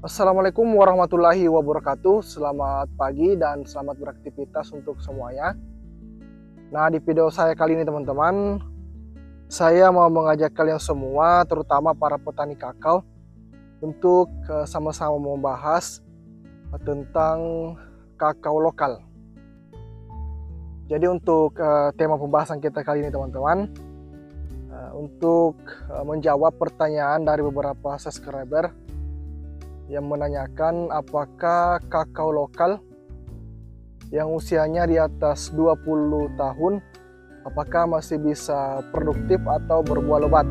Assalamualaikum warahmatullahi wabarakatuh. Selamat pagi dan selamat beraktivitas untuk semuanya. Nah, di video saya kali ini teman-teman, saya mau mengajak kalian semua, terutama para petani kakao, untuk eh, sama-sama membahas eh, tentang kakao lokal. Jadi untuk eh, tema pembahasan kita kali ini teman-teman untuk menjawab pertanyaan dari beberapa subscriber yang menanyakan apakah kakao lokal yang usianya di atas 20 tahun apakah masih bisa produktif atau berbuah lebat.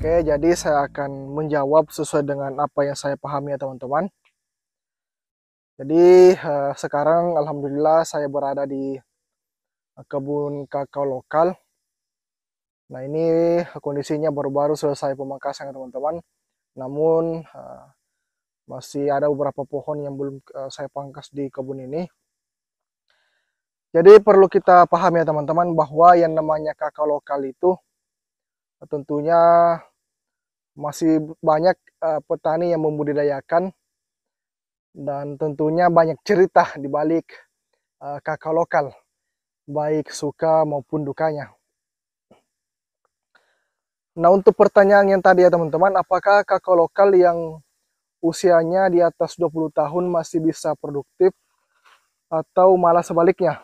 Oke, jadi saya akan menjawab sesuai dengan apa yang saya pahami ya teman-teman. Jadi uh, sekarang alhamdulillah saya berada di eh, kebun kakao lokal. Nah ini eh, kondisinya baru-baru selesai pemangkasan teman-teman. Namun uh, masih ada beberapa pohon yang belum uh, saya pangkas di kebun ini. Jadi perlu kita pahami ya teman-teman bahwa yang namanya kakao lokal itu tentunya masih banyak uh, petani yang membudidayakan dan tentunya banyak cerita di balik uh, eh, kakao lokal, baik suka maupun dukanya. Nah, untuk pertanyaan yang tadi ya teman-teman, apakah kakak lokal yang usianya di atas 20 tahun masih bisa produktif atau malah sebaliknya?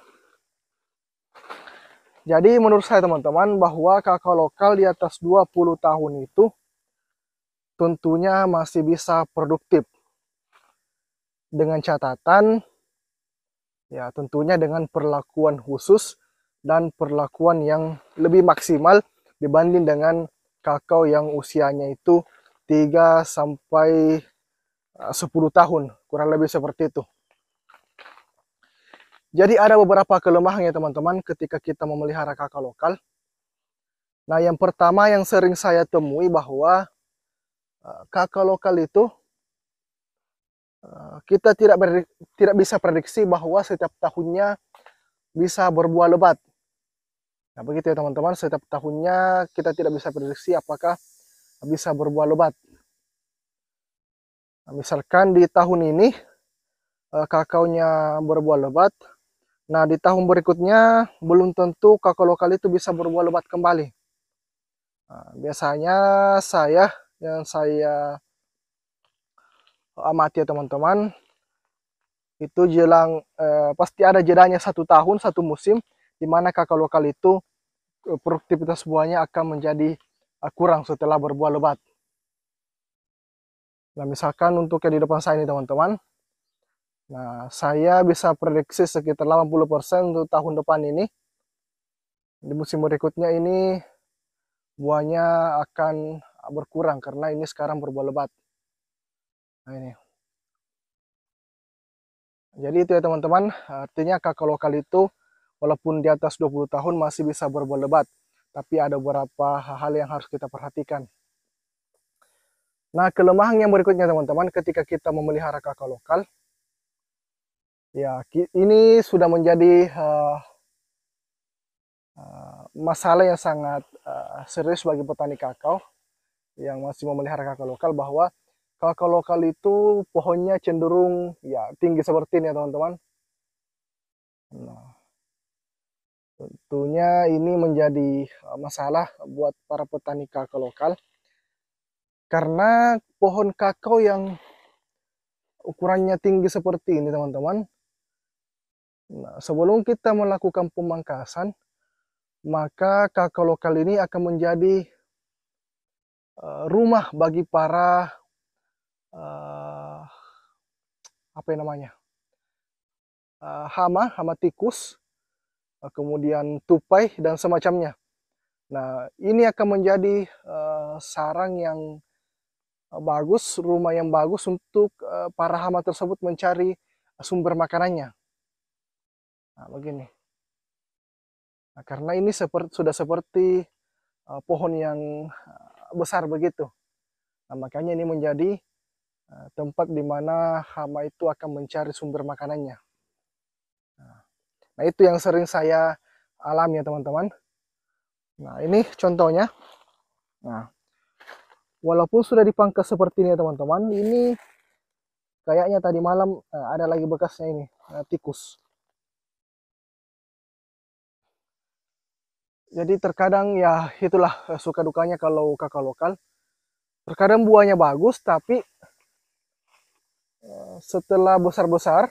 Jadi menurut saya teman-teman bahwa kakak lokal di atas 20 tahun itu tentunya masih bisa produktif dengan catatan ya tentunya dengan perlakuan khusus dan perlakuan yang lebih maksimal dibanding dengan kakao yang usianya itu 3 sampai 10 eh, tahun, kurang lebih seperti itu. Jadi ada beberapa kelemahan ya teman-teman ketika kita memelihara kakao lokal. Nah, yang pertama yang sering saya temui bahwa eh, kakao lokal itu Eh, kita tidak ber, tidak bisa prediksi bahwa setiap tahunnya bisa berbuah lebat. Nah, begitu ya teman-teman, setiap tahunnya kita tidak bisa prediksi apakah bisa berbuah lebat. Nah, misalkan di tahun ini eh, kakaonya berbuah lebat, nah di tahun berikutnya belum tentu kakao lokal itu bisa berbuah lebat kembali. Nah, biasanya saya yang saya amati ya teman-teman itu jelang eh, pasti ada jedanya satu tahun satu musim di mana kakak lokal itu eh, produktivitas buahnya akan menjadi eh, kurang setelah berbuah lebat. Nah misalkan untuk yang di depan saya ini teman-teman, nah saya bisa prediksi sekitar 80% untuk tahun depan ini. Di musim berikutnya ini buahnya akan berkurang karena ini sekarang berbuah lebat nah ini jadi itu ya teman-teman artinya kakak lokal itu walaupun di atas 20 tahun masih bisa berbuat lebat tapi ada beberapa hal yang harus kita perhatikan nah kelemahan yang berikutnya teman-teman ketika kita memelihara kakak lokal ya ini sudah menjadi uh, uh, masalah yang sangat uh, serius bagi petani kakao yang masih memelihara kakao lokal bahwa Kakak lokal itu pohonnya cenderung ya tinggi seperti ini ya teman-teman. Nah, tentunya ini menjadi eh, masalah buat para petani kakao lokal karena pohon kakao yang ukurannya tinggi seperti ini teman-teman. Nah, sebelum kita melakukan pemangkasan, maka kakao lokal ini akan menjadi eh, rumah bagi para uh, apa yang namanya uh, hama hama tikus uh, kemudian tupai dan semacamnya nah ini akan menjadi uh, sarang yang bagus rumah yang bagus untuk uh, para hama tersebut mencari sumber makanannya nah begini nah, karena ini seperti sudah seperti uh, pohon yang besar begitu nah, makanya ini menjadi Eh, tempat di mana hama itu akan mencari sumber makanannya. Nah, nah, itu yang sering saya alami ya, teman-teman. Nah, ini contohnya. Nah, walaupun sudah dipangkas seperti ini ya, teman-teman, ini kayaknya tadi malam eh, ada lagi bekasnya ini, eh, tikus. Jadi terkadang ya itulah suka dukanya kalau kakak lokal. Terkadang buahnya bagus tapi setelah besar-besar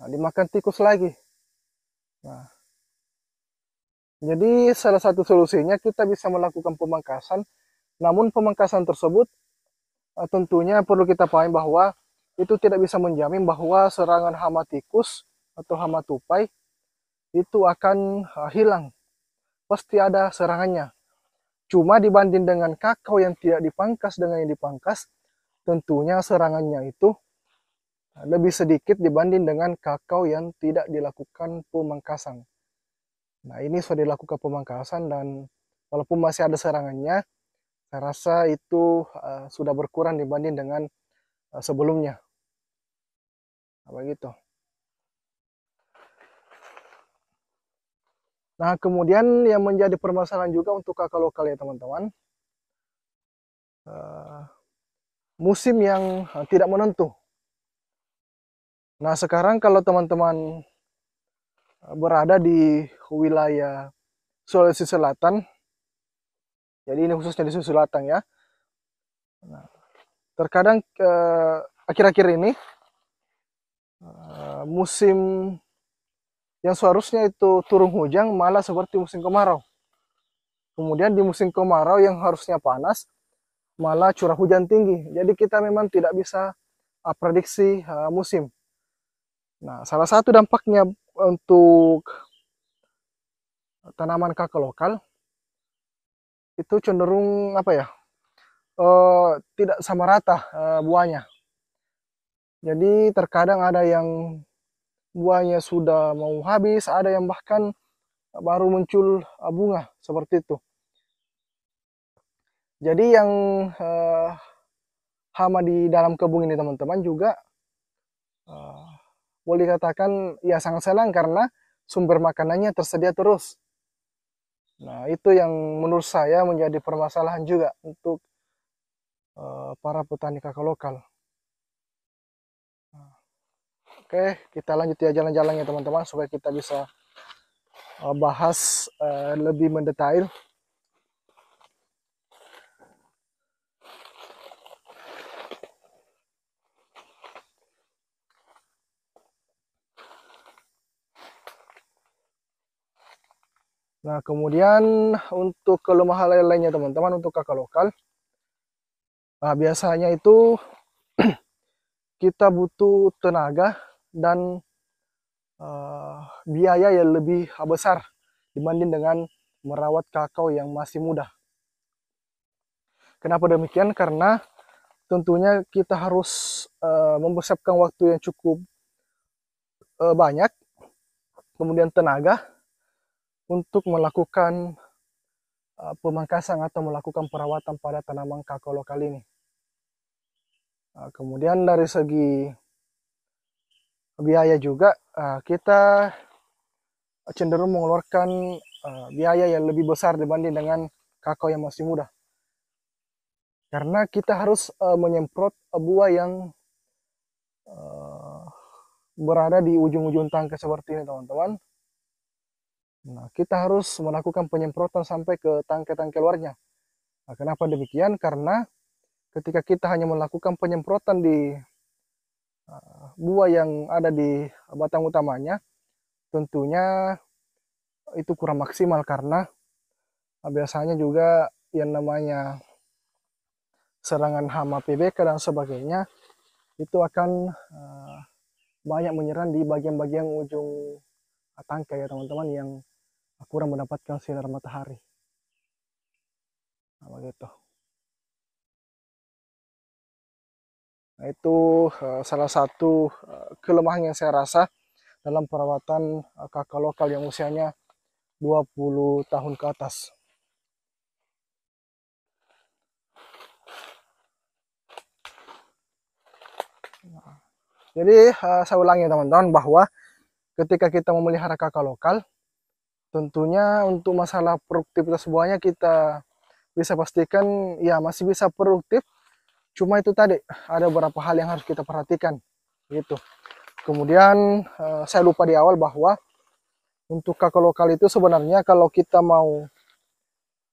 nah, dimakan tikus lagi. Nah, jadi salah satu solusinya kita bisa melakukan pemangkasan, namun pemangkasan tersebut eh, tentunya perlu kita pahami bahwa itu tidak bisa menjamin bahwa serangan hama tikus atau hama tupai itu akan eh, hilang. Pasti ada serangannya. Cuma dibanding dengan kakao yang tidak dipangkas dengan yang dipangkas, tentunya serangannya itu lebih sedikit dibanding dengan kakao yang tidak dilakukan pemangkasan. Nah, ini sudah dilakukan pemangkasan dan walaupun masih ada serangannya, saya rasa itu uh, sudah berkurang dibanding dengan uh, sebelumnya. Nah, begitu. Nah, kemudian yang menjadi permasalahan juga untuk kakao lokal ya, teman-teman. Uh, musim yang tidak menentu Nah, sekarang kalau teman-teman eh, berada di wilayah Sulawesi Selatan, jadi ini khususnya di Sulawesi Selatan ya. Nah, terkadang eh, akhir-akhir eh, ini eh, musim yang seharusnya itu turun hujan malah seperti musim kemarau. Kemudian di musim kemarau yang harusnya panas malah curah hujan tinggi. Jadi kita memang tidak bisa eh, prediksi musim Nah, salah satu dampaknya untuk tanaman kakao lokal itu cenderung apa ya? E, tidak sama rata e, buahnya. Jadi terkadang ada yang buahnya sudah mau habis, ada yang bahkan baru muncul eh, bunga seperti itu. Jadi yang eh, hama di dalam kebun ini teman-teman juga eh, boleh dikatakan ya sangat senang karena sumber makanannya tersedia terus. Nah, itu yang menurut saya menjadi permasalahan juga untuk uh, para petani kakao lokal. Nah, oke, kita lanjut ya jalan-jalannya teman-teman supaya kita bisa uh, bahas uh, lebih mendetail Nah, kemudian untuk kelemahan lain-lainnya teman-teman untuk kakak lokal. Nah, biasanya itu kita butuh tenaga dan uh, biaya yang lebih besar dibanding dengan merawat kakao yang masih muda. Kenapa demikian? Karena tentunya kita harus uh, mempersiapkan waktu yang cukup uh, banyak, kemudian tenaga, untuk melakukan uh, pemangkasan atau melakukan perawatan pada tanaman kakao lokal ini. Uh, kemudian dari segi biaya juga uh, kita cenderung mengeluarkan uh, biaya yang lebih besar dibanding dengan kakao yang masih muda. Karena kita harus uh, menyemprot buah yang uh, berada di ujung-ujung tangkai seperti ini teman-teman. Nah, kita harus melakukan penyemprotan sampai ke tangkai-tangkai luarnya. Nah, kenapa demikian? Karena ketika kita hanya melakukan penyemprotan di eh, buah yang ada di batang utamanya, tentunya itu kurang maksimal karena eh, biasanya juga yang namanya serangan hama PBK dan sebagainya itu akan eh, banyak menyerang di bagian-bagian ujung tangkai ya teman-teman yang aku kurang mendapatkan sinar matahari nah, begitu nah, itu uh, salah satu uh, kelemahan yang saya rasa dalam perawatan uh, kakak lokal yang usianya 20 tahun ke atas nah, Jadi saya ulangi teman-teman bahwa ketika kita memelihara kakak lokal, Tentunya untuk masalah produktivitas buahnya kita bisa pastikan ya masih bisa produktif. Cuma itu tadi ada beberapa hal yang harus kita perhatikan gitu. Kemudian eh, saya lupa di awal bahwa untuk kakao lokal itu sebenarnya kalau kita mau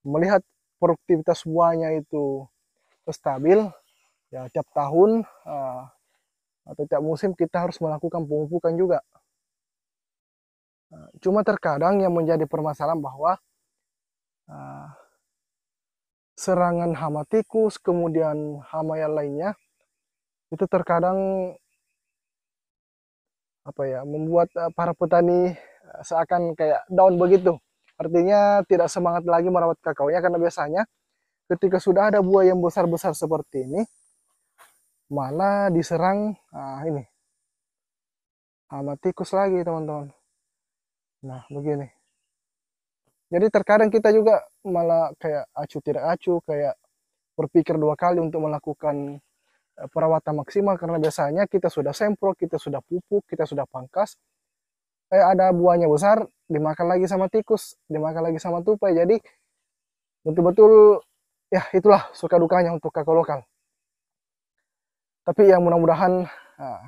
melihat produktivitas buahnya itu stabil ya tiap tahun eh, atau tiap musim kita harus melakukan pemupukan juga Cuma terkadang yang menjadi permasalahan bahwa uh, serangan hama tikus, kemudian hama yang lainnya, itu terkadang apa ya membuat eh, para petani eh, seakan kayak down begitu. Artinya tidak semangat lagi merawat kakao ya karena biasanya ketika sudah ada buah yang besar-besar seperti ini malah diserang uh, ini hama tikus lagi teman-teman. Nah, begini. Jadi terkadang kita juga malah kayak acuh tidak acuh, kayak berpikir dua kali untuk melakukan eh, perawatan maksimal karena biasanya kita sudah sempro, kita sudah pupuk, kita sudah pangkas. kayak eh, ada buahnya besar, dimakan lagi sama tikus, dimakan lagi sama tupai. Jadi betul-betul ya itulah suka dukanya untuk kakak lokal. Tapi ya mudah-mudahan nah,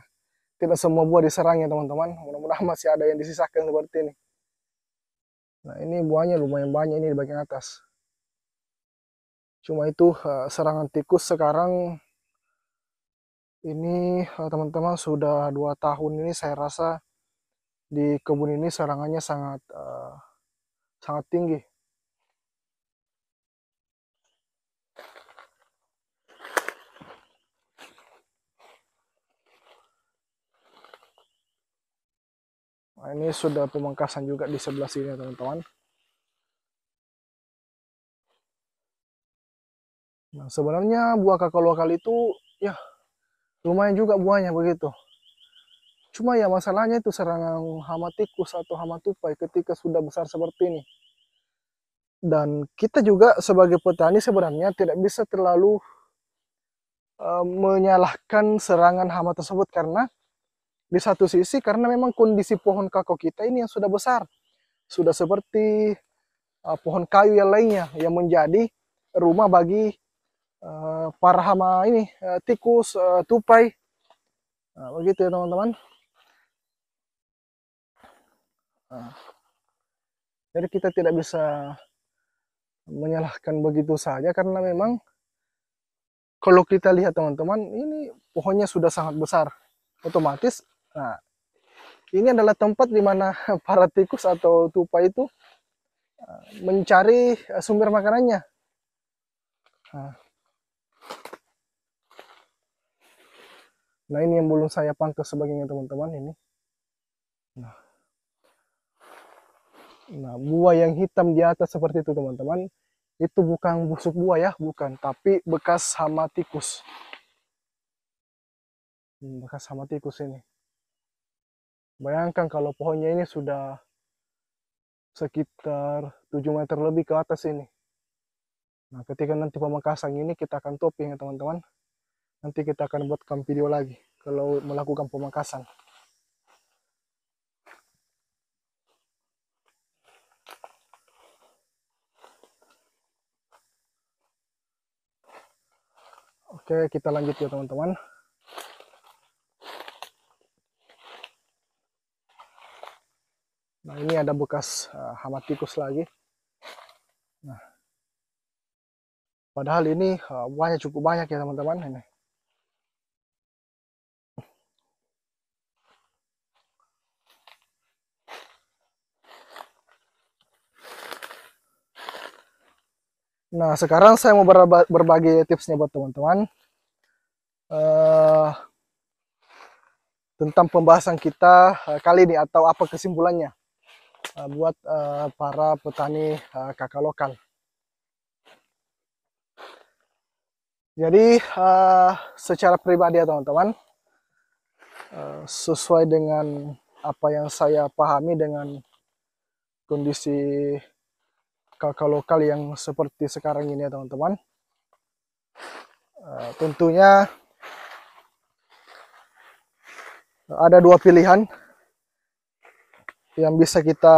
tidak semua buah diserang ya teman-teman. Mudah-mudahan masih ada yang disisakan seperti ini. Nah ini buahnya lumayan banyak ini di bagian atas. Cuma itu eh, serangan tikus sekarang ini eh, teman-teman sudah dua tahun ini saya rasa di kebun ini serangannya sangat uh, sangat tinggi Nah, ini sudah pemangkasan juga di sebelah sini teman-teman. Nah, sebenarnya buah kakao kali itu ya lumayan juga buahnya begitu. Cuma ya masalahnya itu serangan hama tikus atau hama tupai ketika sudah besar seperti ini. Dan kita juga sebagai petani sebenarnya tidak bisa terlalu uh, menyalahkan serangan hama tersebut karena di satu sisi karena memang kondisi pohon kakao kita ini yang sudah besar, sudah seperti uh, pohon kayu yang lainnya yang menjadi rumah bagi uh, para hama ini, uh, tikus, uh, tupai. Nah, begitu ya teman-teman. Nah, jadi kita tidak bisa menyalahkan begitu saja karena memang kalau kita lihat teman-teman ini pohonnya sudah sangat besar. Otomatis Nah, ini adalah tempat di mana para tikus atau tupai itu eh, mencari eh, sumber makanannya. Nah. nah. ini yang belum saya pangkas sebagainya teman-teman ini. Nah. nah, buah yang hitam di atas seperti itu teman-teman, itu bukan busuk buah ya, bukan, tapi bekas hama tikus. Hmm, bekas hama tikus ini. Bayangkan kalau pohonnya ini sudah sekitar 7 meter lebih ke atas ini. Nah, ketika nanti pemangkasan ini kita akan topping ya teman-teman. Nanti kita akan buatkan video lagi kalau melakukan pemangkasan. Oke, kita lanjut ya teman-teman. Nah, ini ada bekas uh, eh, hama tikus lagi. Nah, padahal ini uh, cukup banyak ya teman-teman ini. Nah, sekarang saya mau berbagi tipsnya buat teman-teman uh, tentang pembahasan kita kali ini atau apa kesimpulannya. Eh, buat eh, para petani eh, kakak lokal. Jadi secara pribadi ya teman-teman, sesuai dengan apa yang saya pahami dengan kondisi kakak lokal yang seperti sekarang ini ya teman-teman, tentunya ada dua pilihan yang bisa kita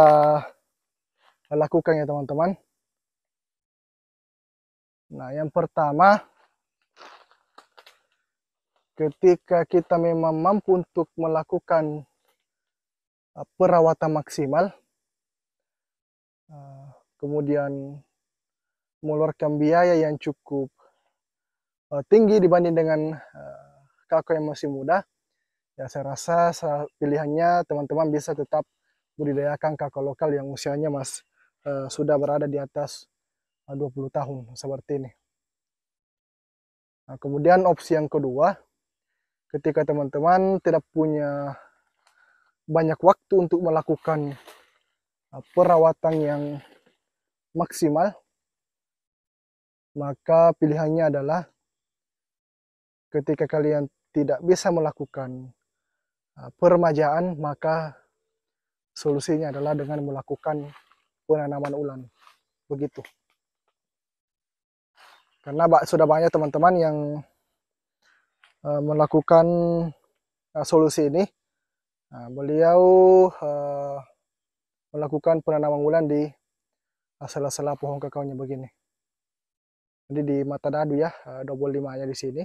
lakukan ya teman-teman. Nah, yang pertama ketika kita memang mampu untuk melakukan uh, perawatan maksimal uh, kemudian mengeluarkan biaya yang cukup uh, tinggi dibanding dengan kakak yang masih muda ya saya rasa pilihannya teman-teman bisa tetap budidayakan kakao lokal yang usianya mas uh, sudah berada di atas 20 eh, tahun seperti ini. Nah, kemudian opsi yang kedua, ketika teman-teman tidak punya banyak waktu untuk melakukan eh, perawatan yang maksimal, maka pilihannya adalah ketika kalian tidak bisa melakukan permajaan, maka Solusinya adalah dengan melakukan penanaman ulang. Begitu. Karena sudah banyak teman-teman yang eh, melakukan eh, solusi ini. Nah, beliau eh, melakukan penanaman ulang di sela-sela pohon kakaonya begini. Jadi di mata dadu ya, 25 nya di sini.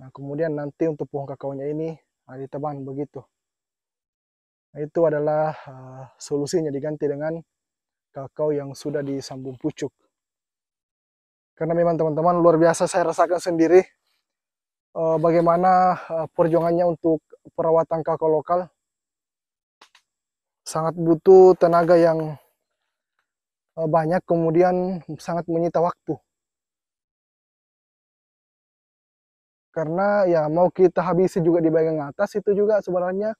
Nah, kemudian nanti untuk pohon kakaonya ini ditebang begitu itu adalah uh, solusinya diganti dengan kakao yang sudah disambung pucuk. Karena memang teman-teman luar biasa saya rasakan sendiri uh, bagaimana uh, perjuangannya untuk perawatan kakao lokal. Sangat butuh tenaga yang uh, banyak kemudian sangat menyita waktu. Karena ya mau kita habisi juga di bagian atas itu juga sebenarnya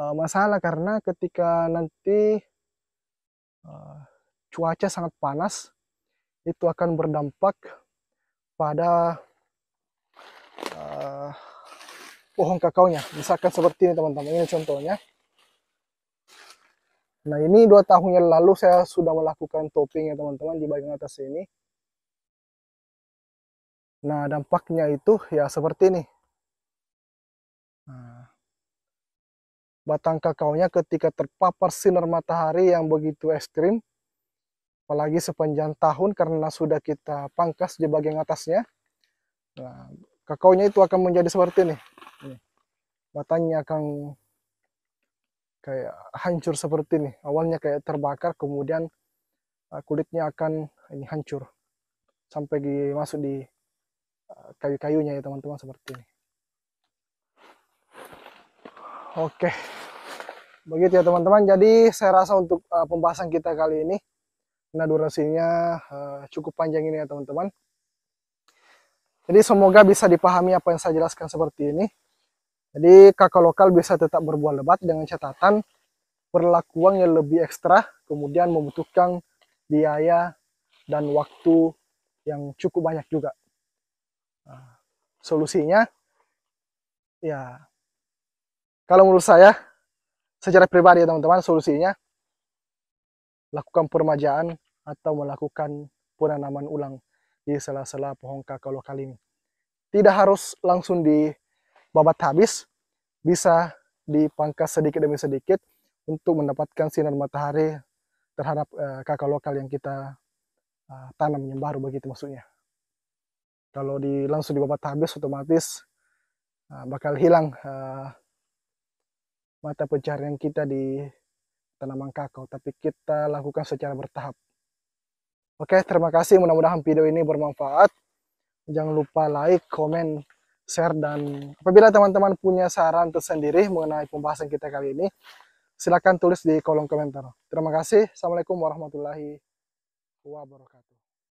Eh, masalah karena ketika nanti eh, cuaca sangat panas itu akan berdampak pada uh, pohon kakaonya misalkan seperti ini teman-teman ini contohnya nah ini dua tahun yang lalu saya sudah melakukan topping ya teman-teman di bagian atas ini nah dampaknya itu ya seperti ini Batang kakaonya ketika terpapar sinar matahari yang begitu ekstrim, apalagi sepanjang tahun karena sudah kita pangkas di bagian atasnya. Nah, kakaonya itu akan menjadi seperti ini. Batangnya akan kayak hancur seperti ini. Awalnya kayak terbakar, kemudian eh, kulitnya akan ini hancur sampai di, masuk eh, di kayu-kayunya ya teman-teman seperti ini. Oke. Begitu ya teman-teman. Jadi saya rasa untuk uh, pembahasan kita kali ini karena durasinya uh, cukup panjang ini ya teman-teman. Jadi semoga bisa dipahami apa yang saya jelaskan seperti ini. Jadi kakak lokal bisa tetap berbuah lebat dengan catatan perlakuan yang lebih ekstra, kemudian membutuhkan biaya dan waktu yang cukup banyak juga. Nah, solusinya ya kalau menurut saya, secara pribadi ya teman-teman, solusinya lakukan permajaan atau melakukan penanaman ulang di sela-sela pohon kakao lokal ini. Tidak harus langsung di babat habis, bisa dipangkas sedikit demi sedikit untuk mendapatkan sinar matahari terhadap eh, kakao lokal yang kita eh, tanam yang baru begitu maksudnya. Kalau di langsung dibabat habis otomatis eh, bakal hilang mata pencarian kita di tanaman kakao, tapi kita lakukan secara bertahap. Oke, terima kasih. Mudah-mudahan video ini bermanfaat. Jangan lupa like, komen, share, dan apabila teman-teman punya saran tersendiri mengenai pembahasan kita kali ini, silahkan tulis di kolom komentar. Terima kasih. Assalamualaikum warahmatullahi wabarakatuh.